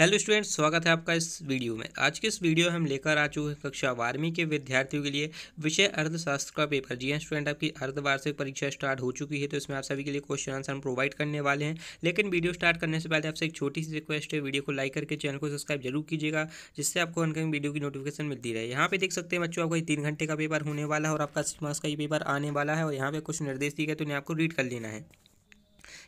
hello students स्वागत है आपका इस वीडियो में आज के इस वीडियो में हम लेकर आ चुके हैं कक्षा बारहवीं के विद्यार्थियों के लिए विषय अर्थशास्त्र का पेपर जी हाँ स्टूडेंट आपकी अर्धवार्षिक परीक्षा स्टार्ट हो चुकी है तो इसमें आप सभी के लिए क्वेश्चन आंसर हम प्रोवाइड करने वाले हैं लेकिन वीडियो स्टार्ट करने से पहले आपसे एक छोटी सी रिक्वेस्ट है वीडियो को लाइक करके चैनल को सब्सक्राइब जरूर कीजिएगा जिससे आपको अनकमिंग वीडियो की नोटिफिकेशन मिलती रहे यहाँ पे देख सकते हैं बच्चों आपको तीन घंटे का पेपर होने वाला है और आपका सिक्स मार्क्स का ये पेपर आने वाला है और यहाँ पे कुछ निर्देश दिए गए तो उन्हें आपको रीड कर लेना है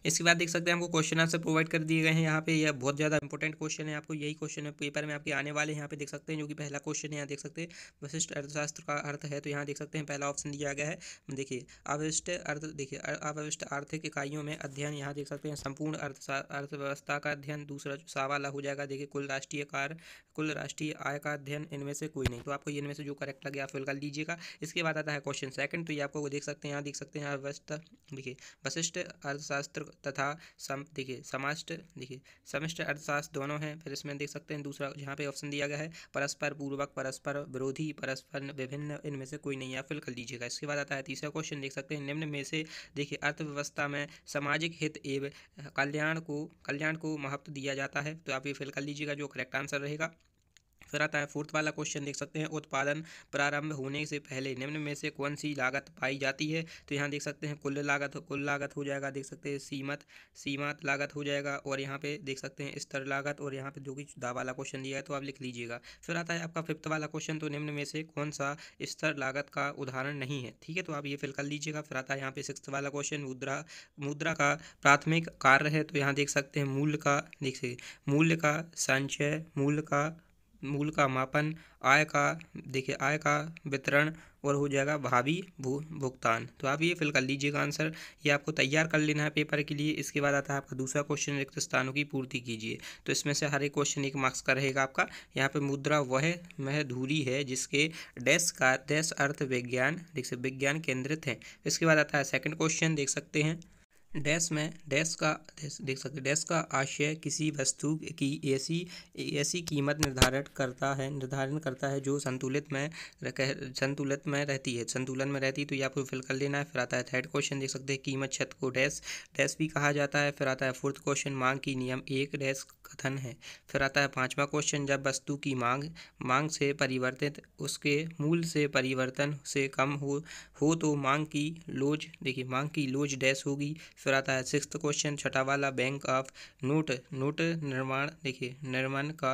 इसके बाद देख सकते हैं हमको क्वेश्चन आंसर प्रोवाइड कर दिए गए हैं यहाँ पे यह बहुत ज़्यादा इंपॉर्टेंट क्वेश्चन है आपको यही क्वेश्चन है पेपर में आपके आने वाले यहाँ पे देख सकते हैं जो कि पहला क्वेश्चन है यहाँ देख सकते हैं वशिष्ठ अर्थशास्त्र का अर्थ है तो यहाँ देख सकते हैं पहला ऑप्शन दिया गया है देखिए अविष्ट अर्थ देखिए अविष्ट आर्थिक इकाइयों में अध्ययन यहाँ देख सकते हैं संपूर्ण अर्थव्यवस्था का अध्ययन दूसरा जो सावाला हो जाएगा देखिए कुल राष्ट्रीय कार कुल राष्ट्रीय आय का अध्ययन इनमें से कोई नहीं तो आपको इनमें से जो करेक्ट लगे आप फिल कर लीजिएगा इसके बाद आता है क्वेश्चन सेकंड तो ये आपको देख सकते हैं यहाँ देख सकते हैं अवस्था देखिए वशिष्ठ अर्थशास्त्र अर्थशास्त्र तथा सम देखिए समाष्ट देखिए समिष्ट अर्थशास्त्र दोनों हैं फिर इसमें देख सकते हैं दूसरा यहाँ पे ऑप्शन दिया गया है परस्पर पूर्वक परस्पर विरोधी परस्पर विभिन्न इनमें से कोई नहीं है फिल कर लीजिएगा इसके बाद आता है तीसरा क्वेश्चन देख सकते हैं निम्न में से देखिए अर्थव्यवस्था में सामाजिक हित एवं कल्याण को कल्याण को महत्व दिया जाता है तो आप ये फिल कर लीजिएगा जो करेक्ट आंसर रहेगा आता है फोर्थ वाला क्वेश्चन देख सकते हैं उत्पादन प्रारंभ होने से पहले निम्न में से कौन सी लागत पाई जाती है तो यहाँ देख सकते हैं कुल लागत कुल लागत हो जाएगा देख सकते हैं सीमत सीमात लागत हो जाएगा और यहाँ पे देख सकते हैं स्तर लागत और यहाँ पे जो कि दा वाला क्वेश्चन दिया है तो आप लिख लीजिएगा फिर आता है आपका फिफ्थ वाला क्वेश्चन तो निम्न में से कौन सा स्तर लागत का उदाहरण नहीं है ठीक है तो आप ये फिल कर लीजिएगा फिर आता है यहाँ पे सिक्स वाला क्वेश्चन मुद्रा मुद्रा का प्राथमिक कार्य है तो यहाँ देख सकते हैं मूल्य का देख सकते मूल्य का संचय मूल्य का मूल का मापन आय का देखिए आय का वितरण और हो जाएगा भावी भू भुगतान तो आप ये फिल कर लीजिएगा आंसर ये आपको तैयार कर लेना है पेपर के लिए इसके बाद आता है आपका दूसरा क्वेश्चन रिक्त स्थानों की पूर्ति कीजिए तो इसमें से हर एक क्वेश्चन एक मार्क्स का रहेगा आपका यहाँ पे मुद्रा वह मह धूरी है जिसके डैश का डैश अर्थ विज्ञान देख सकते विज्ञान केंद्रित है इसके बाद आता है सेकेंड क्वेश्चन देख सकते हैं डैश में डैश का देख सकते डैश का आशय किसी वस्तु की ऐसी ऐसी कीमत निर्धारित करता है निर्धारण करता है जो संतुलित में रह, संतुलित में रहती है संतुलन में रहती है तो ये आपको फिल कर लेना है फिर आता है थर्ड क्वेश्चन देख सकते हैं कीमत छत को डैश डैश भी कहा जाता है फिर आता है फोर्थ क्वेश्चन मांग की नियम एक डैश कथन है फिर आता है पाँचवा क्वेश्चन जब वस्तु की मांग मांग से परिवर्तित उसके मूल से परिवर्तन से कम हो हो तो मांग की लोज देखिए मांग की लोज डैश होगी फिर आता है सिक्स क्वेश्चन छठा वाला बैंक ऑफ नोट नोट निर्माण देखिए निर्माण का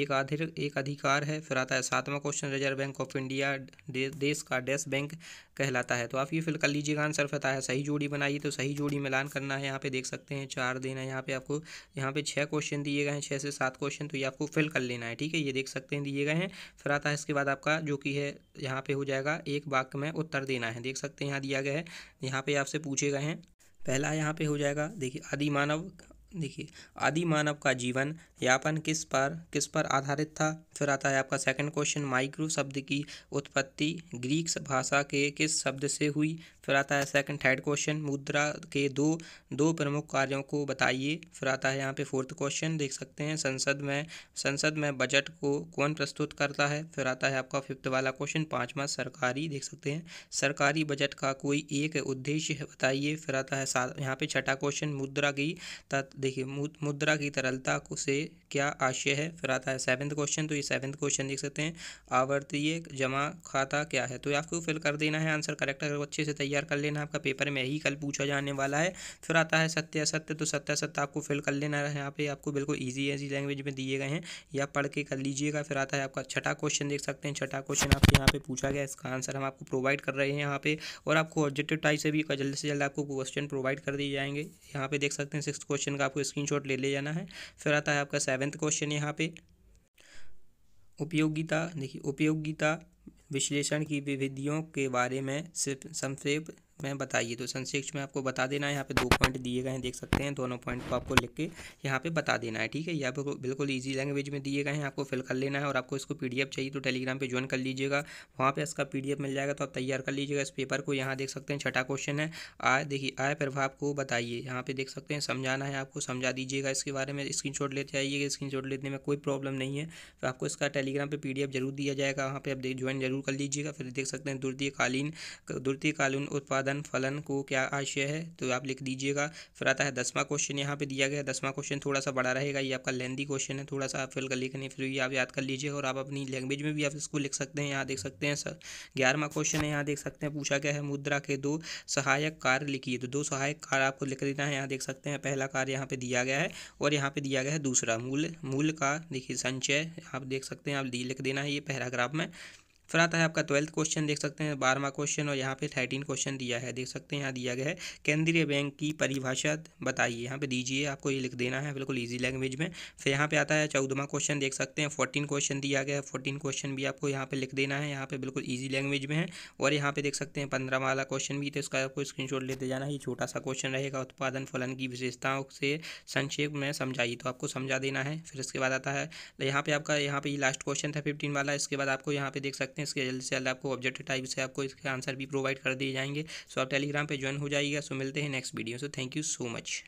एक आधिर एक अधिकार है फिर आता है सातवां question reserve bank of India दे, देश का डेस्क बैंक कहलाता है तो आप ये फिल कर लीजिएगा आंसर पता है सही जोड़ी बनाइए तो सही जोड़ी मिलान करना है यहाँ पे देख सकते हैं चार देना है यहाँ पे आपको यहाँ पे छः क्वेश्चन दिए गए हैं छः से सात क्वेश्चन तो ये आपको फिल कर लेना है ठीक है ये देख सकते हैं दिए गए हैं फिर आता है इसके बाद आपका जो कि है यहाँ पे हो जाएगा एक वाक्य में उत्तर देना है देख सकते हैं यहाँ दिया गया है यहाँ पे आपसे पूछे गए हैं पहला यहाँ पे हो जाएगा देखिए आदि मानव देखिए आदि मानव का जीवन यापन किस पर किस पर आधारित था फिर आता है आपका सेकंड क्वेश्चन माइक्रो शब्द की उत्पत्ति ग्रीक भाषा के किस शब्द से हुई फिर आता है सेकंड थर्ड क्वेश्चन मुद्रा के दो दो प्रमुख कार्यों को बताइए फिर आता है यहाँ पे फोर्थ क्वेश्चन देख सकते हैं संसद में संसद में बजट को कौन प्रस्तुत करता है फिर आता है आपका फिफ्थ वाला क्वेश्चन पाँचवा सरकारी देख सकते हैं सरकारी बजट का कोई एक उद्देश्य बताइए फिर आता है यहाँ पे छठा क्वेश्चन मुद्रा की देखिए मुद्रा की तरलता को से क्या आशय है फिर आता है सेवन्थ क्वेश्चन तो ये सेवन्थ क्वेश्चन देख सकते हैं आवर्तीय जमा खाता क्या है तो ये आपको फिल कर देना है आंसर करेक्ट अगर अच्छे से तैयार कर लेना आपका पेपर में ही कल पूछा जाने वाला है फिर आता है सत्य असत्य तो सत्य असत्य आपको फिल कर लेना है यहाँ पे आपको बिल्कुल ईजी ऐसी लैंग्वेज में दिए गए हैं या पढ़ के कर लीजिएगा फिर आता है आपका छठा क्वेश्चन देख सकते हैं छठा क्वेश्चन आपके यहाँ पे पूछा गया इसका आंसर हम आपको प्रोवाइड कर रहे हैं यहाँ पे और आपको ऑब्जेक्टिव टाइप से भी जल्द से जल्द आपको क्वेश्चन प्रोवाइड कर दिए जाएंगे यहाँ पे देख सकते हैं सिक्स क्वेश्चन का आपको स्क्रीनशॉट ले ले जाना है फिर आता है आपका सेवन्थ क्वेश्चन यहाँ पे उपयोगिता देखिए उपयोगिता विश्लेषण की विविधियों के बारे में सिर्फ संक्षेप में बताइए तो संक्षिप्त में आपको बता देना है यहाँ पे दो पॉइंट दिए गए हैं देख सकते हैं दोनों पॉइंट को आपको लिख के यहाँ पे बता देना है ठीक है यह बिल्कुल ईजी लैंग्वेज में दिए गए हैं आपको फिल कर लेना है और आपको इसको पी चाहिए तो टेलीग्राम पर ज्वाइन कर लीजिएगा वहाँ पर इसका पी मिल जाएगा तो आप तैयार कर लीजिएगा इस पेपर को यहाँ देख सकते हैं छठा क्वेश्चन है आय देखिए आय प्रभाव को बताइए यहाँ पर देख सकते हैं समझाना है आपको समझा दीजिएगा इसके बारे में स्क्रीन लेते आइएगा स्क्रीन लेने में कोई प्रॉब्लम नहीं है तो आपको इसका टेलीग्राम पर पी जरूर दिया जाएगा वहाँ पर आप ज्वाइन जरूर कर लीजिएगा फिर देख सकते हैं द्वितीय कालीन द्वितीय कालीन उत्पादन उत्पादन फलन को क्या आशय है तो आप लिख दीजिएगा फिर आता है दसवां क्वेश्चन यहाँ पे दिया गया दसवां क्वेश्चन थोड़ा सा बड़ा रहेगा ये आपका लेंदी क्वेश्चन है थोड़ा सा आप फिल कर लिखने फिर ये आप याद कर लीजिएगा और आप अपनी लैंग्वेज में भी आप इसको लिख सकते हैं यहाँ देख सकते हैं सर ग्यारहवा क्वेश्चन है यहाँ देख सकते हैं पूछा गया है मुद्रा के दो सहायक कार्य लिखिए तो दो सहायक कार्य आपको लिख देना है यहाँ देख सकते हैं पहला कार्य यहाँ पर दिया गया है और यहाँ पर दिया गया है दूसरा मूल मूल का देखिए संचय आप देख सकते हैं आप दी लिख देना है ये पैराग्राफ में फिर आता है आपका ट्वेल्थ क्वेश्चन देख सकते हैं बारहवा क्वेश्चन और यहाँ पे थर्टीन क्वेश्चन दिया है देख सकते हैं यहाँ दिया गया है केंद्रीय बैंक की परिभाषा बताइए यहाँ पे दीजिए आपको ये लिख देना है बिल्कुल ईजी लैंग्वेज में फिर यहाँ पे आता है चौदहवा क्वेश्चन देख सकते हैं फोर्टीन क्वेश्चन दिया गया है फोर्टीन क्वेश्चन भी आपको यहाँ पे लिख देना है यहाँ पे बिल्कुल ईजी लैंग्वेज में है और यहाँ पे देख सकते हैं पंद्रह वाला क्वेश्चन भी तो इसका आपको स्क्रीनशॉट लेते जाना ये छोटा सा क्वेश्चन रहेगा उत्पादन फलन की विशेषताओं से संक्षेप में समझाइए तो आपको समझा देना है फिर इसके बाद आता है तो यहाँ पे आपका यहाँ पे लास्ट क्वेश्चन था फिफ्टीन वाला इसके बाद आपको यहाँ पे देख सकते हैं सकते हैं इसके जल्द से जल्द आपको ऑब्जेक्ट टाइप से आपको इसके आंसर भी प्रोवाइड कर दिए जाएंगे सो आप टेलीग्राम पर ज्वाइन हो जाएगा सो मिलते हैं next video so thank you so much